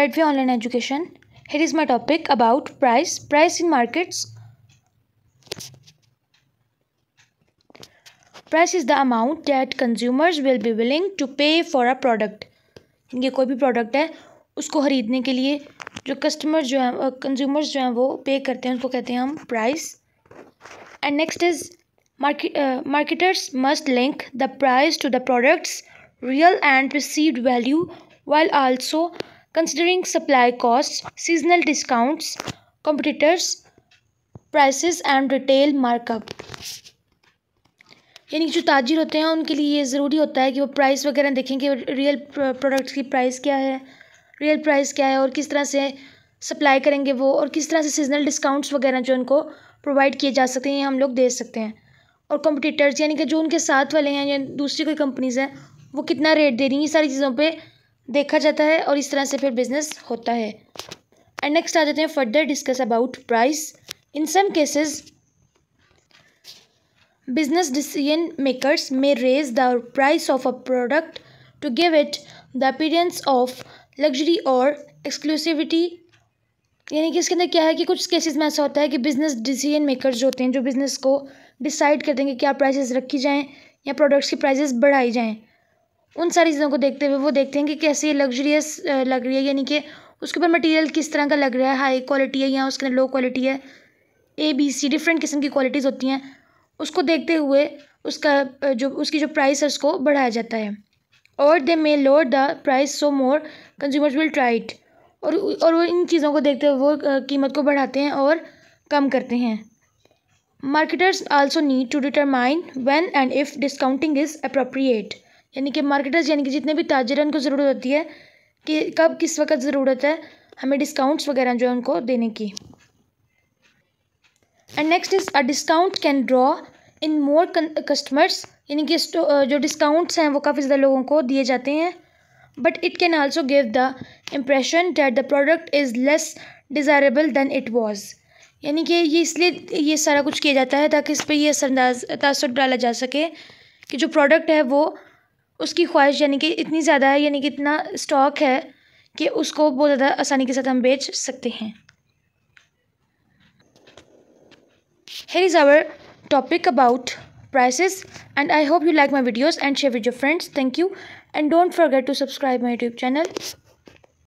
पैडवी online education hate is my topic about price price in markets price is the amount that consumers will be willing to pay for a product ये कोई भी product है उसको ख़रीदने के लिए जो कस्टमर जो हैं कंज्यूमर्स जो हैं वो पे करते हैं उनको कहते हैं हम price and next is market marketers must link the price to the products real and received value while also considering supply costs, seasonal discounts, competitors, prices and retail markup. यानी कि जो ताजिर होते हैं उनके लिए ये ज़रूरी होता है कि वो प्राइस वगैरह देखें कि रियल प्रोडक्ट्स की प्राइस क्या है रियल प्राइस क्या है और किस तरह से सप्लाई करेंगे वो और किस तरह से सीजनल डिस्काउंट्स वगैरह जो उनको प्रोवाइड किए जा सकते हैं ये हम लोग दे सकते हैं और कॉम्पिटिटर्स यानी कि जो उनके साथ वाले हैं या दूसरी कोई कंपनीज़ हैं वो कितना रेट दे रही हैं सारी चीज़ों पर देखा जाता है और इस तरह से फिर बिजनेस होता है एंड नेक्स्ट आ जाते हैं further discuss about price in some cases business decision makers may raise the price of a product to give it the appearance of luxury और एक्सक्लूसिविटी यानी कि इसके अंदर क्या है कि कुछ केसेस में ऐसा होता है कि बिज़नेस डिसीजन मेकर्स जो होते हैं जो बिज़नेस को डिसाइड करते हैं कि क्या प्राइसेस रखी जाएँ या प्रोडक्ट्स की प्राइसेस बढ़ाई जाएँ उन सारी चीज़ों को देखते हुए वो देखते हैं कि ये लग्जरियस लग रही है यानी कि उसके ऊपर मटेरियल किस तरह का लग रहा है हाई क्वालिटी है या उसके लो क्वालिटी है ए बी सी डिफरेंट किस्म की क्वालिटीज़ होती हैं उसको देखते हुए उसका जो उसकी जो प्राइस है उसको बढ़ाया जाता है और they may lower the price so more consumers will try it और और वो इन चीज़ों को देखते हुए वो कीमत को बढ़ाते हैं और कम करते हैं marketers also need to determine when and if discounting is appropriate यानी कि मार्केटर्स यानी कि जितने भी ताजर उनको ज़रूरत होती है कि कब किस वक्त ज़रूरत है हमें डिस्काउंट्स वगैरह जो है उनको देने की and next is a discount can draw in more customers यानी कि जो डिस्काउंट्स हैं वो काफ़ी ज़्यादा लोगों को दिए जाते हैं but it can also give the impression that the product is less desirable than it was यानी कि ये इसलिए ये सारा कुछ किया जाता है ताकि इस पर यह असरअंदाज तसर डाला जा सके कि जो प्रोडक्ट है वो उसकी ख्वाहिश यानी कि इतनी ज़्यादा है यानी कि इतना स्टॉक है कि उसको बहुत ज़्यादा आसानी के साथ हम बेच सकते हैं here is our topic about prices and i hope you like my videos and share with your friends thank you and don't forget to subscribe my youtube channel